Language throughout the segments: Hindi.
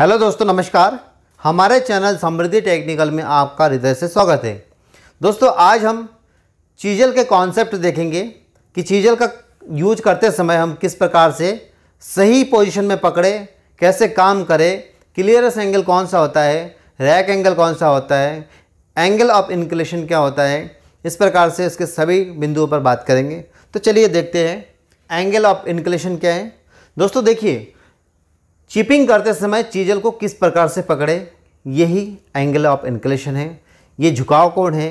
हेलो दोस्तों नमस्कार हमारे चैनल समृद्धि टेक्निकल में आपका हृदय से स्वागत है दोस्तों आज हम चीजल के कॉन्सेप्ट देखेंगे कि चीजल का यूज करते समय हम किस प्रकार से सही पोजीशन में पकड़े कैसे काम करें क्लियरस एंगल कौन सा होता है रैक एंगल कौन सा होता है एंगल ऑफ इंक्लेशन क्या होता है इस प्रकार से इसके सभी बिंदुओं पर बात करेंगे तो चलिए देखते हैं एंगल ऑफ इंक्लेशन क्या है दोस्तों देखिए चिपिंग करते समय चीजल को किस प्रकार से पकड़े यही एंगल ऑफ इंकलेशन है ये झुकाव कोण है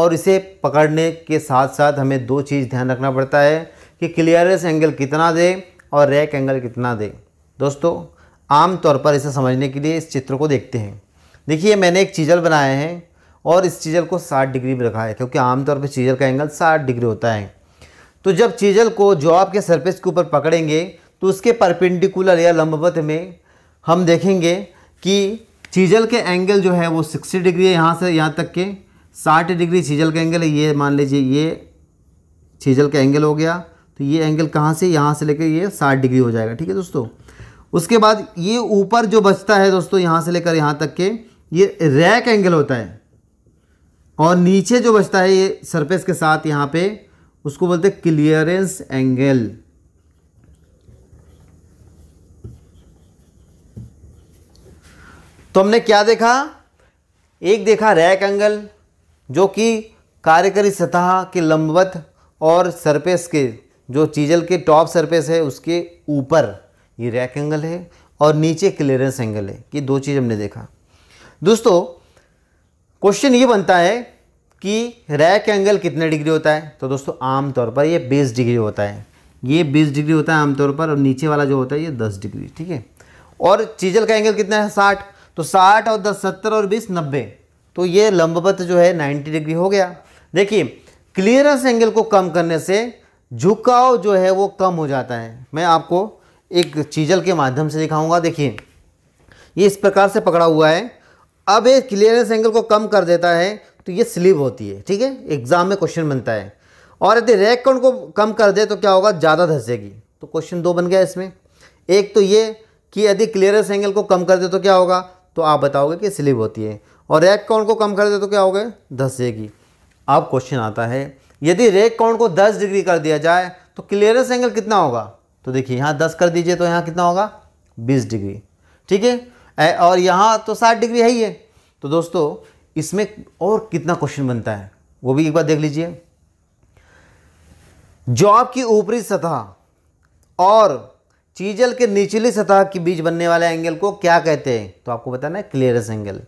और इसे पकड़ने के साथ साथ हमें दो चीज़ ध्यान रखना पड़ता है कि क्लियरेंस एंगल कितना दे और रैक एंगल कितना दे दोस्तों आम तौर पर इसे समझने के लिए इस चित्र को देखते हैं देखिए मैंने एक चीजल बनाया है और इस चीजल को 60 डिग्री में रखा है क्योंकि आमतौर पर चीजल का एंगल 60 डिग्री होता है तो जब चीजल को जो आपके सरफेस के ऊपर पकड़ेंगे तो उसके परपेंडिकुलर या लंबवत में हम देखेंगे कि चीजल के एंगल जो है वो सिक्सटी डिग्री है यहाँ से यहाँ तक के साठ डिग्री चीजल का एंगल है ये मान लीजिए ये चीजल का एंगल हो गया तो ये एंगल कहाँ से यहाँ से लेकर ये साठ डिग्री हो जाएगा ठीक है दोस्तों उसके बाद ये ऊपर जो बचता है दोस्तों यहाँ से लेकर यहाँ तक के ये रैक एंगल होता है और नीचे जो बचता है ये सरफेस के साथ यहाँ पे उसको बोलते हैं क्लियरेंस एंगल तो हमने क्या देखा एक देखा रैक एंगल जो कि कार्यकारी सतह के लंबवत और सरफेस के जो चीजल के टॉप सरफेस है उसके ऊपर ये रैक एंगल है और नीचे क्लियरेंस एंगल है ये दो चीज़ हमने देखा दोस्तों क्वेश्चन ये बनता है कि रैक एंगल कितने डिग्री होता है तो दोस्तों आमतौर पर ये बीस डिग्री होता है ये बीस डिग्री होता है आमतौर पर और नीचे वाला जो होता है ये दस डिग्री ठीक है और चीजल का एंगल कितना है साठ तो साठ और दस सत्तर और बीस नब्बे तो ये लंबवत जो है नाइन्टी डिग्री हो गया देखिए क्लियरेंस एंगल को कम करने से झुकाव जो है वो कम हो जाता है मैं आपको एक चीजल के माध्यम से दिखाऊंगा देखिए ये इस प्रकार से पकड़ा हुआ है अब ये क्लियरेंस एंगल को कम कर देता है तो ये स्लीव होती है ठीक है एग्जाम में क्वेश्चन बनता है और यदि रैक काउंट को कम कर दे तो क्या होगा ज़्यादा धंसेगी तो क्वेश्चन दो बन गया इसमें एक तो ये कि यदि क्लियरेंस एंगल को कम कर दे तो क्या होगा तो आप बताओगे कि स्लिप होती है और रैक काउंट को कम कर दे तो क्या हो गए दस जाएगी अब क्वेश्चन आता है यदि रैक काउंट को दस डिग्री कर दिया जाए तो क्लियरेंस एंगल कितना होगा तो देखिए यहाँ दस कर दीजिए तो यहाँ कितना होगा बीस डिग्री ठीक है और यहाँ तो साठ डिग्री है ही है तो दोस्तों इसमें और कितना क्वेश्चन बनता है वो भी एक बार देख लीजिए जॉब की ऊपरी सतह और चीजल के निचली सतह के बीच बनने वाले एंगल को क्या कहते हैं तो आपको बताना है क्लियरेंस एंगल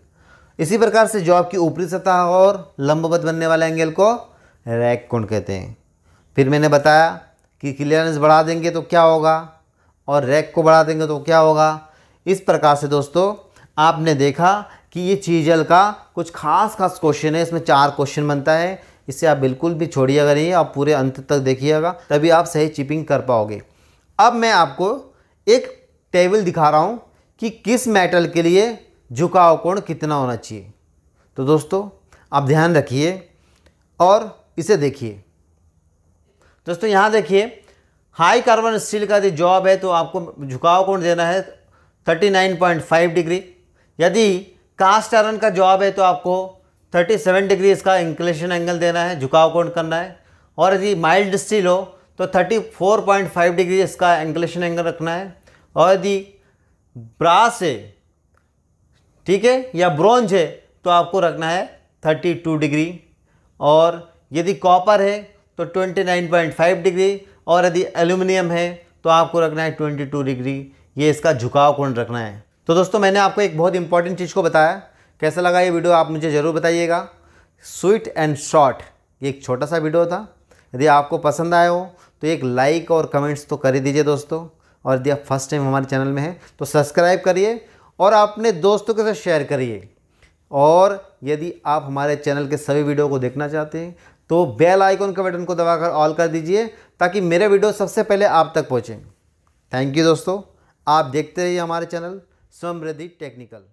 इसी प्रकार से जॉब की ऊपरी सतह और लंबवत बनने वाले एंगल को रैक कोण कहते हैं फिर मैंने बताया कि क्लियरेंस बढ़ा देंगे तो क्या होगा और रैक को बढ़ा देंगे तो क्या होगा इस प्रकार से दोस्तों आपने देखा कि ये चीजल का कुछ खास खास क्वेश्चन है इसमें चार क्वेश्चन बनता है इसे आप बिल्कुल भी छोड़िएगा नहीं आप पूरे अंत तक देखिएगा तभी आप सही चिपिंग कर पाओगे अब मैं आपको एक टेबल दिखा रहा हूँ कि किस मेटल के लिए झुकाव कोण कितना होना चाहिए तो दोस्तों आप ध्यान रखिए और इसे देखिए दोस्तों यहाँ देखिए हाई कार्बन स्टील का यदि जॉब है तो आपको झुकाव कोण देना है 39.5 डिग्री यदि कास्ट आयरन का जॉब है तो आपको 37 डिग्री इसका इंक्लेशन एंगल देना है झुकाव कोण करना है और यदि माइल्ड स्टील हो तो 34.5 डिग्री इसका एंगलेशन एंगल रखना है और यदि ब्रास है ठीक है या ब्रॉन्ज है तो आपको रखना है 32 डिग्री और यदि कॉपर है तो 29.5 डिग्री और यदि एल्यूमिनियम है तो आपको रखना है 22 डिग्री ये इसका झुकाव कोण रखना है तो दोस्तों मैंने आपको एक बहुत इंपॉर्टेंट चीज़ को बताया कैसा लगा ये वीडियो आप मुझे ज़रूर बताइएगा स्वीट एंड शॉर्ट ये एक छोटा सा वीडियो था यदि आपको पसंद आया हो तो एक लाइक और कमेंट्स तो कर ही दीजिए दोस्तों और यदि आप फर्स्ट टाइम हमारे चैनल में हैं तो सब्सक्राइब करिए और अपने दोस्तों के साथ शेयर करिए और यदि आप हमारे चैनल के सभी वीडियो को देखना चाहते हैं तो बेल आइकॉन के बटन को दबाकर ऑल कर दीजिए ताकि मेरे वीडियो सबसे पहले आप तक पहुँचें थैंक यू दोस्तों आप देखते रहिए हमारे चैनल समृद्धि टेक्निकल